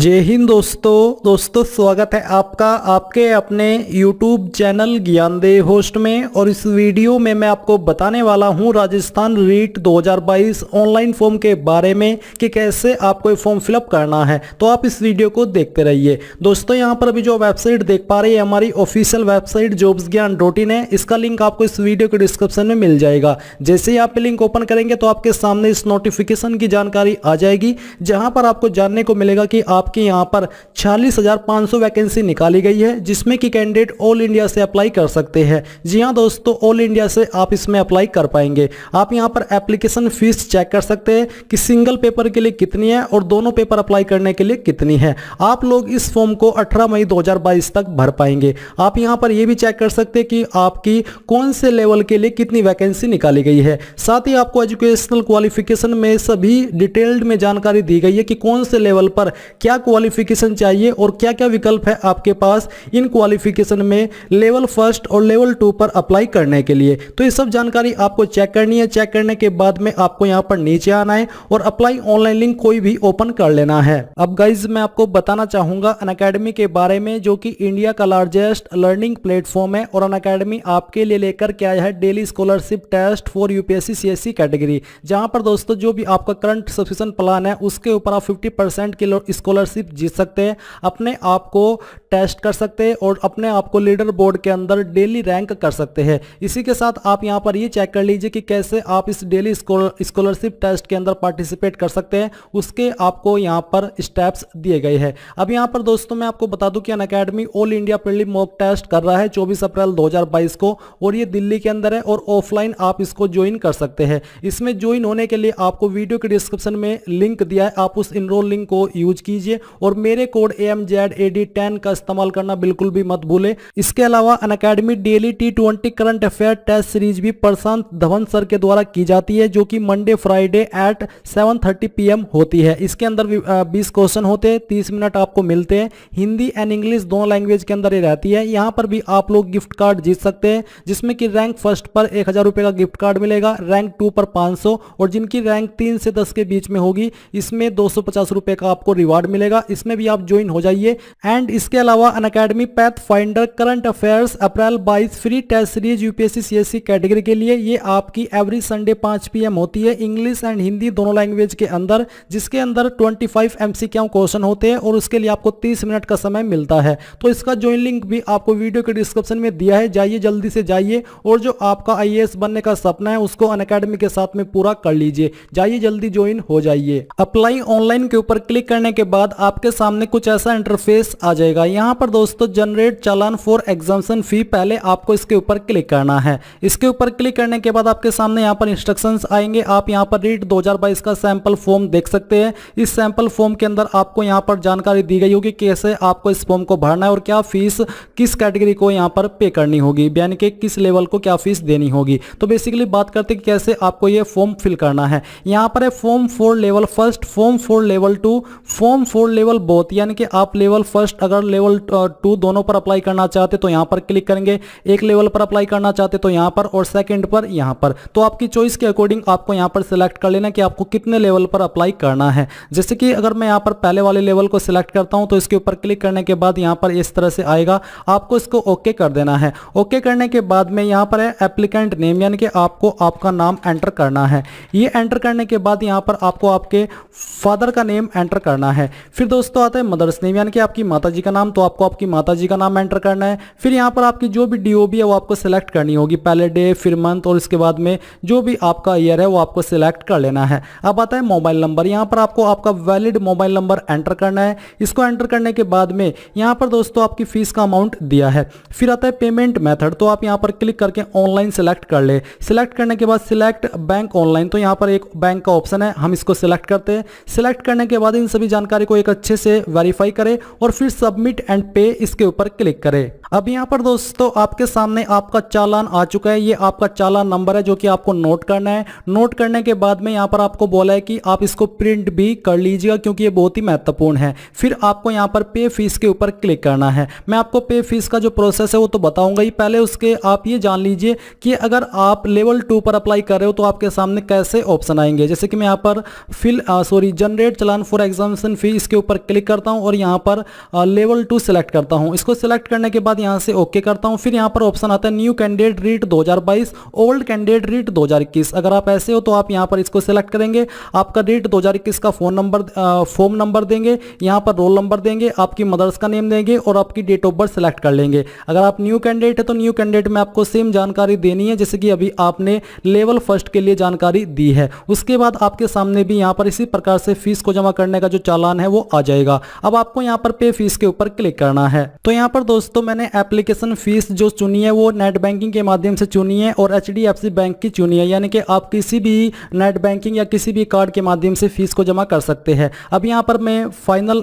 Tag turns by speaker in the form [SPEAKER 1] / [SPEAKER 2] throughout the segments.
[SPEAKER 1] जय हिंद दोस्तों दोस्तों स्वागत है आपका आपके अपने YouTube चैनल ज्ञान दे होस्ट में और इस वीडियो में मैं आपको बताने वाला हूं राजस्थान रीट 2022 ऑनलाइन फॉर्म के बारे में कि कैसे आपको ये फॉर्म फिलअप करना है तो आप इस वीडियो को देखते रहिए दोस्तों यहां पर अभी जो वेबसाइट देख पा रही है हमारी ऑफिशियल वेबसाइट जॉब्स ज्ञान है इसका लिंक आपको इस वीडियो के डिस्क्रिप्शन में मिल जाएगा जैसे ही आप लिंक ओपन करेंगे तो आपके सामने इस नोटिफिकेशन की जानकारी आ जाएगी जहाँ पर आपको जानने को मिलेगा कि आप आपके यहाँ पर छियालीस वैकेंसी निकाली गई है जिसमें कि कैंडिडेट ऑल इंडिया से अप्लाई कर सकते हैं जी हाँ दोस्तों ऑल इंडिया से आप इसमें अप्लाई कर पाएंगे आप यहाँ पर एप्लीकेशन फीस चेक कर सकते हैं कि सिंगल पेपर के लिए कितनी है और दोनों पेपर अप्लाई करने के लिए कितनी है आप लोग इस फॉर्म को अठारह मई दो तक भर पाएंगे आप यहाँ पर यह भी चेक कर सकते हैं कि आपकी कौन से लेवल के लिए कितनी वैकेंसी निकाली गई है साथ ही आपको एजुकेशनल क्वालिफिकेशन में सभी डिटेल्ड में जानकारी दी गई है कि कौन से लेवल पर क्या क्या क्वालिफिकेशन चाहिए और क्या क्या विकल्प है आपके पास इन क्वालिफिकेशन में लेवल फर्स्ट और लेवल टू पर अप्लाई करने के लिए तो ये सब जानकारी आपको चेक करनी है चेक करने के बाद में आपको यहाँ पर नीचे आना है और अप्लाई ऑनलाइन लिंक कोई भी ओपन कर लेना है अब गाइज मैं आपको बताना चाहूंगा अन के बारे में जो कि इंडिया का लार्जेस्ट लर्निंग प्लेटफॉर्म है और अन आपके लिए लेकर के आया है daily scholarship test for UPSC CSC category जहां पर दोस्तों जो भी आपका करंट सब्सक्रिप्शन प्लान है उसके ऊपर आप 50% परसेंट की स्कॉलरशिप जीत सकते हैं अपने आप को टेस्ट कर सकते हैं और अपने आप को लीडर बोर्ड के अंदर डेली रैंक कर सकते हैं इसी के साथ आप यहाँ पर ये चेक कर लीजिए कि कैसे आप इस डेली स्कॉलरशिप टेस्ट के अंदर पार्टिसिपेट कर सकते हैं उसके आपको यहाँ पर स्टेप्स दिए गए हैं अब यहाँ पर दोस्तों मैं आपको बता दूँ कि Unacademy all India prelim mock test कर रहा है चौबीस अप्रैल दो को और ये दिल्ली के अंदर है और ऑफलाइन आप इसको ज्वाइन कर सकते हैं इसमें ज्वाइन होने के लिए आपको वीडियो के डिस्क्रिप्शन में लिंक दिया है आप उस इनरोल लिंक को यूज कीजिए लीजिए और मेरे code M Z A D ten का इस्तेमाल करना बिल्कुल भी मत भूले इसके अलावा Unacademy daily T twenty current affair test series भी प्रशांत धवन सर के द्वारा की जाती है जो कि Monday Friday at seven thirty P M होती है इसके अंदर बीस क्वेश्चन होते हैं तीस मिनट आपको मिलते हैं हिंदी एंड इंग्लिश दोनों लैंग्वेज के अंदर ये रहती है यहाँ पर भी आप लोग गिफ्ट कार्ड जीत सकते हैं जिसमें कि रैंक फर्स्ट पर एक हज़ार रुपये का गिफ्ट कार्ड मिलेगा रैंक टू पर पाँच सौ और जिनकी रैंक तीन से दस के बीच में होगी इसमें दो सौ पचास रुपये का आपको रिवार्ड मिलेगा इसमें भी आप ज्वाइन हो जाइए एंड इसके अलावा Unacademy path finder current affairs April बाईस free test series UPSC CSC category के लिए ये आपकी एवरी संडे 5 पीएम होती है इंग्लिश एंड हिंदी दोनों लैंग्वेज के अंदर जिसके अंदर ट्वेंटी फाइव क्वेश्चन होते हैं और उसके लिए आपको तीस मिनट का समय मिलता है तो इसका ज्वाइन लिंक भी आपको वीडियो के डिस्क्रिप्शन में दिया है जाइए जल्दी से जाइए और जो आपका आई बनने का सपना है उसको अन के साथ में पूरा कर लीजिए जाइए जल्दी ज्वाइन हो जाइए अप्लाई ऑनलाइन के ऊपर क्लिक करने के बाद बाद आपके सामने कुछ ऐसा इंटरफेस आ जाएगा यहाँ पर दोस्तों जनरेट चालान फॉर एग्जामेशन फी पहले आपको इसके ऊपर क्लिक करना है इसके ऊपर क्लिक करने के बाद आपके सामने यहाँ पर इंस्ट्रक्शंस आएंगे आप यहाँ पर रीट 2022 का सैंपल फॉर्म देख सकते हैं इस सैंपल फॉर्म के अंदर आपको यहाँ पर जानकारी दी गई होगी कैसे आपको इस फॉर्म को भरना है और क्या फीस किस कैटेगरी को यहाँ पर पे करनी होगी यानी कि किस लेवल को क्या फीस देनी होगी तो बेसिकली बात करते हैं कैसे आपको ये फॉर्म फिल करना है यहाँ पर है form four level first form four level two form four level both यानी कि आप लेवल फर्स्ट अगर लेवल टू दोनों पर अप्लाई करना चाहते तो यहाँ पर क्लिक करेंगे एक लेवल पर अप्लाई करना चाहते तो यहाँ पर और सेकेंड पर यहाँ पर तो आपकी चॉइस के अकॉर्डिंग आपको यहाँ पर सिलेक्ट कर लेना कि आपको कितने लेवल पर अप्लाई करना है जैसे कि अगर मैं यहाँ पर पहले वाले लेवल को सिलेक्ट करता हूँ तो इसके ऊपर क्लिक करने के बाद यहाँ पर इस तरह से आएगा आपको इसको ओके कर देना है ओके करने के बाद में यहाँ पर है एप्लीकेंट नेम यानी कि आपको आपका नाम एंटर करना है ये एंटर करने के बाद यहाँ पर आपको आपके फादर का नेम एंटर करना है फिर दोस्तों आता है मदर्स नेम यानी कि आपकी माता जी का नाम तो आपको आपकी माता जी का नाम एंटर करना है फिर यहाँ पर आपकी जो भी डी है वो आपको सिलेक्ट करनी होगी पहले डे फिर मंथ और इसके बाद में जो भी आपका ईयर है वो आपको सिलेक्ट कर लेना है अब आता है मोबाइल नंबर यहाँ पर आपको आपका वैलिड मोबाइल नंबर एंटर करना है इसको एंटर करने के बाद में यहाँ पर दोस्तों आपकी फीस का अमाउंट दिया है फिर आता है पेमेंट मेथड तो आप यहाँ पर क्लिक करके ऑनलाइन सेलेक्ट कर ले सिलेक्ट करने के बाद सिलेक्ट बैंक ऑनलाइन तो यहाँ पर एक बैंक का ऑप्शन है हम इसको सिलेक्ट करते हैं सिलेक्ट करने के बाद इन सभी जानकारी को को एक अच्छे से वेरीफाई करें और फिर सबमिट एंड पे इसके ऊपर क्लिक करें अब यहाँ पर दोस्तों आपके सामने आपका चालान आ चुका है ये आपका चालान नंबर है जो कि आपको नोट करना है नोट करने के बाद में यहाँ पर आपको बोला है कि आप इसको प्रिंट भी कर लीजिएगा क्योंकि ये बहुत ही महत्वपूर्ण है फिर आपको यहाँ पर पे फीस के ऊपर क्लिक करना है मैं आपको पे फीस का जो प्रोसेस है वो तो बताऊँगा ही पहले उसके आप ये जान लीजिए कि अगर आप लेवल टू पर अप्लाई कर रहे हो तो आपके सामने कैसे ऑप्शन आएंगे जैसे कि मैं यहाँ पर fill sorry generate challan for examination fee इसके ऊपर क्लिक करता हूँ और यहाँ पर लेवल टू सेलेक्ट करता हूँ इसको सेलेक्ट करने के बाद यहाँ से ओके करता हूँ फिर यहाँ पर ऑप्शन आता है new candidate REET 2022 old candidate REET 2021 अगर आप ऐसे हो तो आप यहाँ पर इसको सेलेक्ट करेंगे आपका रीट 2021 का फ़ोन नंबर फॉर्म नंबर देंगे यहाँ पर रोल नंबर देंगे आपकी मदर्स का नेम देंगे और आपकी डेट ऑफ बर्थ सेलेक्ट कर लेंगे अगर आप न्यू कैंडिडेट है तो न्यू कैंडिडेट में आपको सेम जानकारी देनी है जैसे कि अभी आपने लेवल फर्स्ट के लिए जानकारी दी है उसके बाद आपके सामने भी यहां पर इसी प्रकार से फीस को जमा करने का जो चालान है वो आ जाएगा अब आपको यहाँ पर पे फीस के ऊपर क्लिक करना है तो यहाँ पर दोस्तों मैंने एप्लीकेशन फीस जो चुनी है वो नेट बैंकिंग के माध्यम से चुनी है और एच बैंक की चुनी है यानी कि आप किसी भी नेट बैंकिंग या किसी भी कार्ड के माध्यम से फीस को जमा कर सकते हैं अब यहाँ पर मैं फाइनल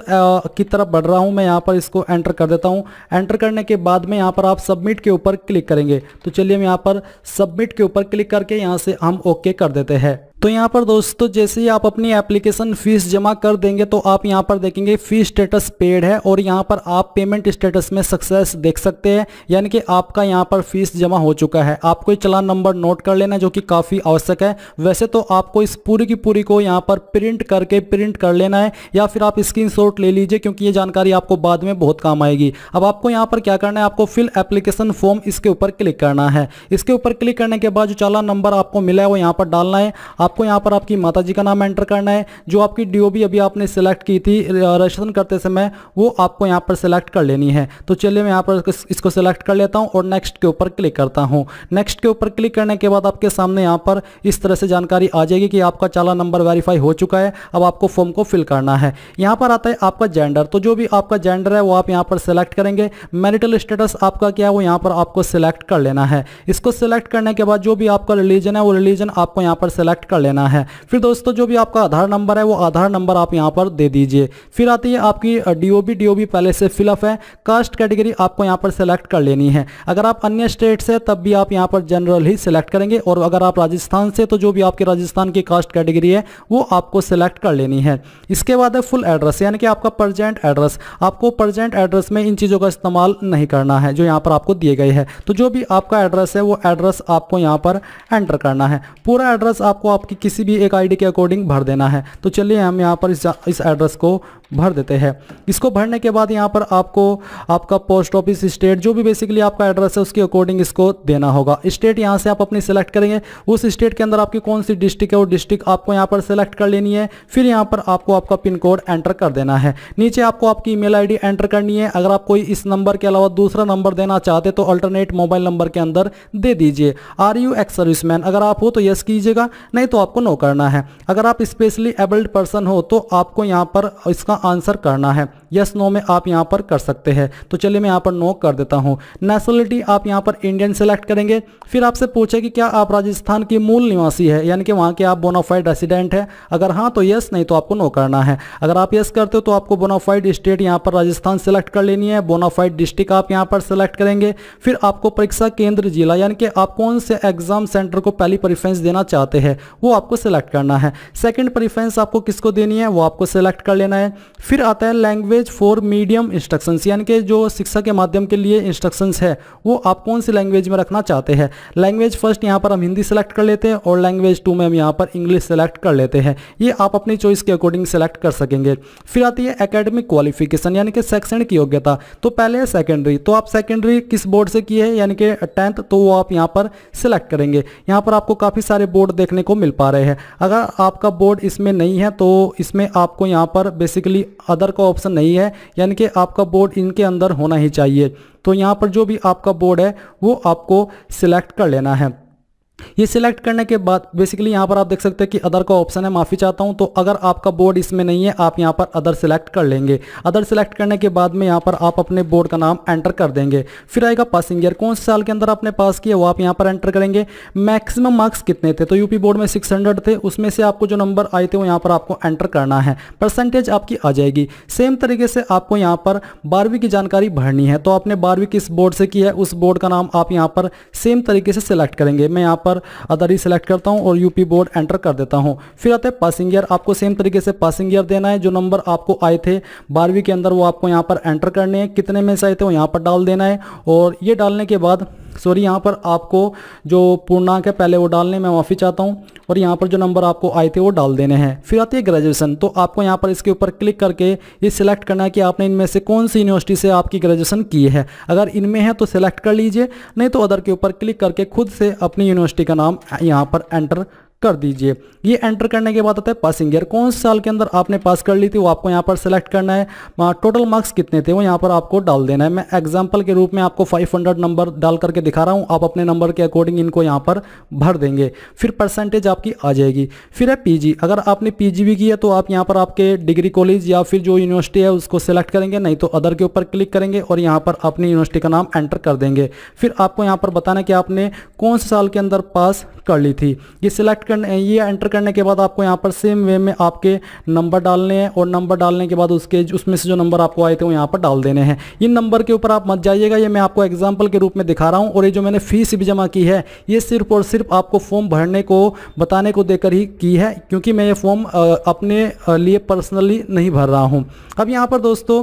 [SPEAKER 1] की तरफ बढ़ रहा हूँ मैं यहाँ पर इसको एंटर कर देता हूँ एंटर करने के बाद में यहाँ पर आप सबमिट के ऊपर क्लिक करेंगे तो चलिए हम यहाँ पर सबमिट के ऊपर क्लिक करके यहाँ से हम ओके कर देते हैं तो यहाँ पर दोस्तों जैसे ही आप अपनी एप्लीकेशन फीस जमा कर देंगे तो आप यहाँ पर देखेंगे फीस स्टेटस पेड है और यहाँ पर आप पेमेंट स्टेटस में सक्सेस देख सकते हैं यानी कि आपका यहाँ पर फीस जमा हो चुका है आपको चलान नंबर नोट कर लेना जो कि काफ़ी आवश्यक है वैसे तो आपको इस पूरी की पूरी को यहाँ पर प्रिंट करके प्रिंट कर लेना है या फिर आप स्क्रीन ले लीजिए क्योंकि ये जानकारी आपको बाद में बहुत काम आएगी अब आपको यहाँ पर क्या करना है आपको फिल एप्लीकेशन फॉर्म इसके ऊपर क्लिक करना है इसके ऊपर क्लिक करने के बाद जो चालान नंबर आपको मिला है वो यहाँ पर डालना है आपको यहाँ पर आपकी माता जी का नाम एंटर करना है जो आपकी डी अभी आपने सेलेक्ट की थी रजिस्ट्रेशन करते समय वो आपको यहाँ पर सेलेक्ट कर लेनी है तो चलिए मैं यहाँ पर इसको सेलेक्ट कर लेता हूँ और नेक्स्ट के ऊपर क्लिक करता हूँ नेक्स्ट के ऊपर क्लिक करने के बाद आपके सामने यहाँ पर इस तरह से जानकारी आ जाएगी कि आपका चाला नंबर वेरीफाई हो चुका है अब आपको फॉर्म को फिल करना है यहाँ पर आता है आपका जेंडर तो जो भी आपका जेंडर है वो आप यहाँ पर सेलेक्ट करेंगे मैरिटल स्टेटस आपका क्या है वो यहाँ पर आपको सेलेक्ट कर लेना है इसको सेलेक्ट करने के बाद जो भी आपका रिलीजन है वो रिलीजन आपको यहाँ पर सेलेक्ट कर लेना है फिर दोस्तों जो भी आपका आधार नंबर है वो आधार नंबर आप यहाँ पर दे दीजिए फिर आती है आपकी डीओबी डीओबी पहले से फिलअप है कास्ट कैटेगरी आपको यहाँ पर सेलेक्ट कर लेनी है अगर आप अन्य स्टेट से तब भी आप यहाँ पर जनरल ही सिलेक्ट करेंगे और अगर आप राजस्थान से तो जो भी आपके राजस्थान की कास्ट कैटेगरी है वो आपको सेलेक्ट कर लेनी है इसके बाद है फुल एड्रेस यानी कि आपका प्रजेंट एड्रेस आपको प्रजेंट एड्रेस में इन चीज़ों का इस्तेमाल नहीं करना है जो यहाँ पर आपको दिए गए हैं तो जो भी आपका एड्रेस है वो एड्रेस आपको यहाँ पर एंटर करना है पूरा एड्रेस आपको आप आपकी किसी भी एक आईडी के अकॉर्डिंग भर देना है तो चलिए हम यहाँ पर इस, इस एड्रेस को भर देते हैं इसको भरने के बाद यहाँ पर आपको आपका पोस्ट ऑफिस स्टेट जो भी बेसिकली आपका एड्रेस है उसके अकॉर्डिंग इसको देना होगा स्टेट यहाँ से आप अपनी सेलेक्ट करेंगे उस स्टेट के अंदर आपकी कौन सी डिस्ट्रिक्ट है वो डिस्ट्रिक्ट आपको यहाँ पर सेलेक्ट कर लेनी है फिर यहाँ पर आपको आपका पिन कोड एंटर कर देना है नीचे आपको आपकी ई मेल एंटर करनी है अगर आप कोई इस नंबर के अलावा दूसरा नंबर देना चाहते तो अल्टरनेट मोबाइल नंबर के अंदर दे दीजिए आर यू एक्स सर्विस अगर आप हो तो यस कीजिएगा नहीं तो आपको नो करना है अगर आप स्पेशली एबल्ड पर्सन हो तो आपको यहाँ पर इसका आंसर करना है यस नो में आप यहाँ पर कर सकते हैं तो चलिए मैं यहाँ पर नो कर देता हूँ नेशनलिटी आप यहाँ पर इंडियन सेलेक्ट करेंगे फिर आपसे पूछे कि क्या आप राजस्थान की मूल निवासी है यानी कि वहाँ के आप बोनाफाइड रेसिडेंट हैं अगर हाँ तो यस नहीं तो आपको नो करना है अगर आप यस करते हो तो आपको बोनाफाइड स्टेट यहाँ पर राजस्थान सेलेक्ट कर लेनी है बोनाफाइड डिस्ट्रिक्ट आप यहाँ पर सेलेक्ट करेंगे फिर आपको परीक्षा केंद्र जिला यानी कि आप कौन से एग्जाम सेंटर को पहली प्रिफ्रेंस देना चाहते हैं वो आपको सेलेक्ट करना है सेकेंड प्रिफ्रेंस आपको किसको देनी है वो आपको सेलेक्ट कर लेना है फिर आता है लैंग्वेज फॉर मीडियम इंस्ट्रक्शंस यानी कि जो शिक्षा के माध्यम के लिए इंस्ट्रक्शंस है वो आप कौन सी लैंग्वेज में रखना चाहते हैं लैंग्वेज फर्स्ट यहाँ पर हम हिंदी सेलेक्ट कर लेते हैं और लैंग्वेज टू में हम यहाँ पर इंग्लिश सेलेक्ट कर लेते हैं ये आप अपनी चॉइस के अकॉर्डिंग सेलेक्ट कर सकेंगे फिर आती है एकेडमिक क्वालिफिकेशन यानी कि शैक्षणिक की योग्यता तो पहले है सेकेंडरी तो आप सेकेंडरी किस बोर्ड से की है यानी कि टेंथ तो वो आप यहाँ पर सिलेक्ट करेंगे यहाँ पर आपको काफ़ी सारे बोर्ड देखने को मिल पा रहे हैं अगर आपका बोर्ड इसमें नहीं है तो इसमें आपको यहाँ पर बेसिकली भी अदर का ऑप्शन नहीं है यानी कि आपका बोर्ड इनके अंदर होना ही चाहिए तो यहाँ पर जो भी आपका बोर्ड है वो आपको सिलेक्ट कर लेना है ये सिलेक्ट करने के बाद बेसिकली यहाँ पर आप देख सकते हैं कि अदर का ऑप्शन है माफ़ी चाहता हूँ तो अगर आपका बोर्ड इसमें नहीं है आप यहाँ पर अदर सेलेक्ट कर लेंगे अदर सेलेक्ट करने के बाद में यहाँ पर आप अपने बोर्ड का नाम एंटर कर देंगे फिर आएगा पासिंग ईयर कौन से साल के अंदर आपने पास किया वो आप यहाँ पर एंटर करेंगे मैक्सिमम मार्क्स कितने थे तो यूपी बोर्ड में सिक्स थे उसमें से आपको जो नंबर आए थे वो यहाँ पर आपको एंटर करना है परसेंटेज आपकी आ जाएगी सेम तरीके से आपको यहाँ पर बारहवीं की जानकारी भरनी है तो आपने बारहवीं किस बोर्ड से की है उस बोर्ड का नाम आप यहाँ पर सेम तरीके से सिलेक्ट करेंगे मैं यहाँ पर पर अदर ही सिलेक्ट करता हूँ और यूपी बोर्ड एंटर कर देता हूँ फिर आते हैं पासिंग ईयर आपको सेम तरीके से पासिंग ईयर देना है जो नंबर आपको आए थे बारहवीं के अंदर वो आपको यहाँ पर एंटर करने हैं कितने में से आए थे वो यहाँ पर डाल देना है और ये डालने के बाद सॉरी यहाँ पर आपको जो पूर्णांक है पहले वो डालने मैं माफ़ी चाहता हूँ और यहाँ पर जो नंबर आपको आए थे वो डाल देने हैं फिर आती है ग्रेजुएसन तो आपको यहाँ पर इसके ऊपर क्लिक करके ये सिलेक्ट करना है कि आपने इनमें से कौन सी यूनिवर्सिटी से आपकी ग्रेजुएसन की है अगर इनमें है तो सिलेक्ट कर लीजिए नहीं तो अदर के ऊपर क्लिक करके खुद से अपनी यूनिवर्सिटी का नाम यहाँ पर एंटर कर दीजिए ये एंटर करने के बाद आता है पासिंग ईयर कौन से साल के अंदर आपने पास कर ली थी वो आपको यहाँ पर सेलेक्ट करना है टोटल मार्क्स कितने थे वो यहाँ पर आपको डाल देना है मैं एग्जाम्पल के रूप में आपको 500 नंबर डाल करके दिखा रहा हूँ आप अपने नंबर के अकॉर्डिंग इनको यहाँ पर भर देंगे फिर परसेंटेज आपकी आ जाएगी फिर है पी अगर आपने पी भी की है तो आप यहाँ पर आपके डिग्री कॉलेज या फिर जो यूनिवर्सिटी है उसको सेलेक्ट करेंगे नहीं तो अदर के ऊपर क्लिक करेंगे और यहाँ पर अपनी यूनिवर्सिटी का नाम एंटर कर देंगे फिर आपको यहाँ पर बताना कि आपने कौन से साल के अंदर पास कर ली थी ये सिलेक्ट करने ये एंटर करने के बाद आपको यहाँ पर सेम वे में आपके नंबर डालने हैं और नंबर डालने के बाद उसके उसमें से जो नंबर आपको आए थे वो यहाँ पर डाल देने हैं इन नंबर के ऊपर आप मत जाइएगा ये मैं आपको एग्जाम्पल के रूप में दिखा रहा हूँ और ये जो मैंने फीस भी जमा की है ये सिर्फ और सिर्फ आपको फॉर्म भरने को बताने को देकर ही की है क्योंकि मैं ये फॉर्म अपने लिए पर्सनली नहीं भर रहा हूँ अब यहाँ पर दोस्तों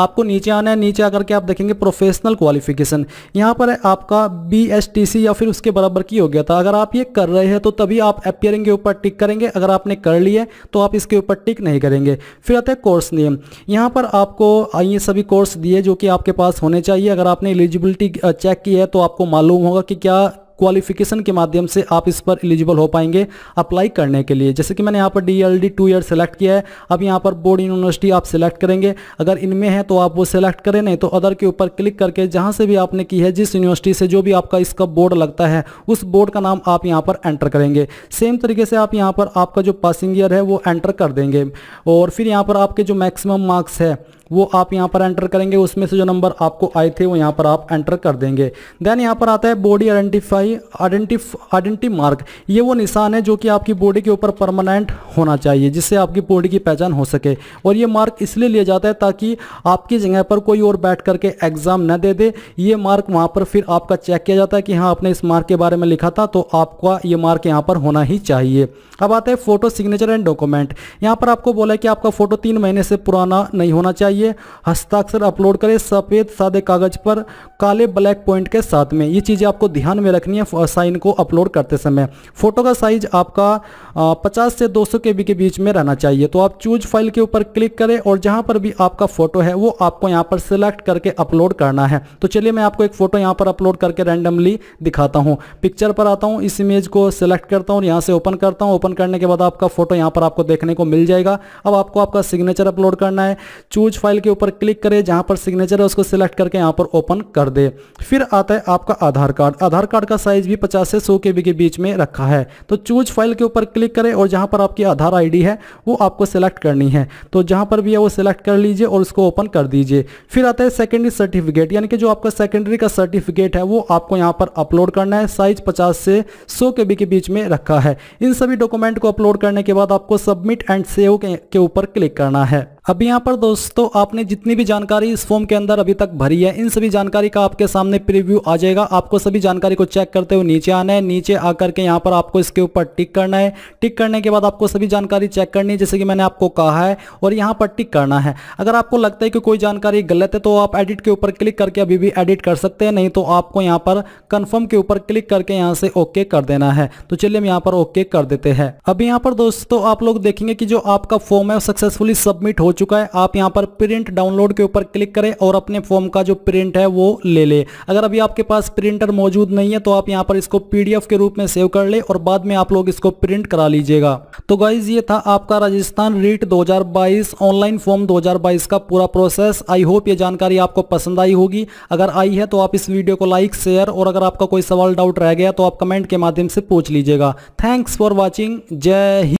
[SPEAKER 1] आपको नीचे आना है नीचे आकर के आप देखेंगे प्रोफेशनल क्वालिफिकेशन यहाँ पर है आपका बी या फिर उसके बराबर की हो गया था अगर आप ये कर रहे हैं तो तभी आप अपियरिंग के ऊपर टिक करेंगे अगर आपने कर लिया तो आप इसके ऊपर टिक नहीं करेंगे फिर आते है कोर्स नियम यहाँ पर आपको ये सभी कोर्स दिए जो कि आपके पास होने चाहिए अगर आपने एलिजिबिलिटी चेक की है तो आपको मालूम होगा कि क्या क्वालिफिकेशन के माध्यम से आप इस पर एलिजिबल हो पाएंगे अप्लाई करने के लिए जैसे कि मैंने यहाँ पर D L D two year select किया है अब यहाँ पर बोर्ड यूनिवर्सिटी आप सेलेक्ट करेंगे अगर इनमें है तो आप वो सेलेक्ट करें नहीं तो अदर के ऊपर क्लिक करके जहाँ से भी आपने की है जिस यूनिवर्सिटी से जो भी आपका इसका बोर्ड लगता है उस बोर्ड का नाम आप यहाँ पर एंटर करेंगे सेम तरीके से आप यहाँ पर आपका जो पासिंग ईयर है वो एंटर कर देंगे और फिर यहाँ पर आपके जो मैक्सिमम मार्क्स है वो आप यहाँ पर एंटर करेंगे उसमें से जो नंबर आपको आए थे वो यहाँ पर आप एंटर कर देंगे देन यहाँ पर आता है body identify identify identity mark ये वो निशान है जो कि आपकी बॉडी के ऊपर परमानेंट होना चाहिए जिससे आपकी बॉडी की पहचान हो सके और ये मार्क इसलिए लिया जाता है ताकि आपकी जगह पर कोई और बैठ करके एग्ज़ाम न दे दे ये मार्क वहाँ पर फिर आपका चेक किया जाता है कि हाँ आपने इस मार्क के बारे में लिखा था तो आपका ये मार्क यहाँ पर होना ही चाहिए अब आता है फ़ोटो सिग्नेचर एंड डॉक्यूमेंट यहाँ पर आपको बोला है कि आपका फ़ोटो तीन महीने से पुराना नहीं होना चाहिए चाहिए हस्ताक्षर अपलोड करें सफ़ेद सादे कागज़ पर काले ब्लैक पॉइंट के साथ में ये चीज़ें आपको ध्यान में रखनी है साइन को अपलोड करते समय फ़ोटो का साइज आपका पचास से दो सौ के बी के बीच में रहना चाहिए तो आप चूज फाइल के ऊपर क्लिक करें और जहाँ पर भी आपका फ़ोटो है वो आपको यहाँ पर सिलेक्ट करके अपलोड करना है तो चलिए मैं आपको एक फ़ोटो यहाँ पर अपलोड करके रैंडमली दिखाता हूँ पिक्चर पर आता हूँ इस इमेज को सिलेक्ट करता हूँ यहाँ से ओपन करता हूँ ओपन करने के बाद आपका फ़ोटो यहाँ पर आपको देखने को मिल जाएगा अब आपको आपका सिग्नेचर अपलोड करना है चूज फाइल प्रोफाइल के ऊपर क्लिक करें जहां पर सिग्नेचर है उसको सिलेक्ट करके यहां पर ओपन कर दे फिर आता है आपका आधार कार्ड आधार कार्ड का साइज भी पचास से सौ के के बीच में रखा है तो चूज फाइल के ऊपर क्लिक करें और जहां पर आपकी आधार आईडी है वो आपको सिलेक्ट करनी है तो जहां पर भी है वो सिलेक्ट कर लीजिए और उसको ओपन कर दीजिए फिर आता है सेकेंडरी सर्टिफिकेट यानी कि जो आपका सेकेंडरी का सर्टिफिकेट है वो आपको यहाँ पर अपलोड करना है साइज पचास से सौ के के बीच में रखा है इन सभी डॉक्यूमेंट को अपलोड करने के बाद आपको सबमिट एंड सेव के ऊपर क्लिक करना है अब यहाँ पर दोस्तों आपने जितनी भी जानकारी इस फॉर्म के अंदर अभी तक भरी है इन सभी जानकारी का आपके सामने प्रीव्यू आ जाएगा आपको सभी जानकारी को चेक करते हुए नीचे आना है नीचे आकर के यहाँ पर आपको इसके ऊपर टिक करना है टिक करने के बाद आपको सभी जानकारी चेक करनी है जैसे कि मैंने आपको कहा है और यहाँ पर टिक करना है अगर आपको लगता है कि कोई जानकारी गलत है तो आप एडिट के ऊपर क्लिक करके अभी भी एडिट कर सकते हैं नहीं तो आपको यहाँ पर कन्फर्म के ऊपर क्लिक करके यहाँ से ओके कर देना है तो चलिए हम यहाँ पर ओके कर देते हैं अभी यहाँ पर दोस्तों आप लोग देखेंगे कि जो आपका फॉर्म है सक्सेसफुली सबमिट हो चुका है आप यहाँ पर प्रिंट डाउनलोड के ऊपर क्लिक करें और अपने फॉर्म का जो प्रिंट है वो ले ले अगर अभी आपके पास प्रिंटर मौजूद नहीं है तो आप यहाँ पर इसको पीडीएफ के रूप में सेव कर ले और बाद में आप लोग इसको प्रिंट करा लीजिएगा तो गाइज ये था आपका राजस्थान रीट दो ऑनलाइन फॉर्म दो का पूरा प्रोसेस आई होप ये जानकारी आपको पसंद आई होगी अगर आई है तो आप इस वीडियो को लाइक शेयर और अगर आपका कोई सवाल डाउट रह गया तो आप कमेंट के माध्यम से पूछ लीजिएगा थैंक्स फॉर वॉचिंग जय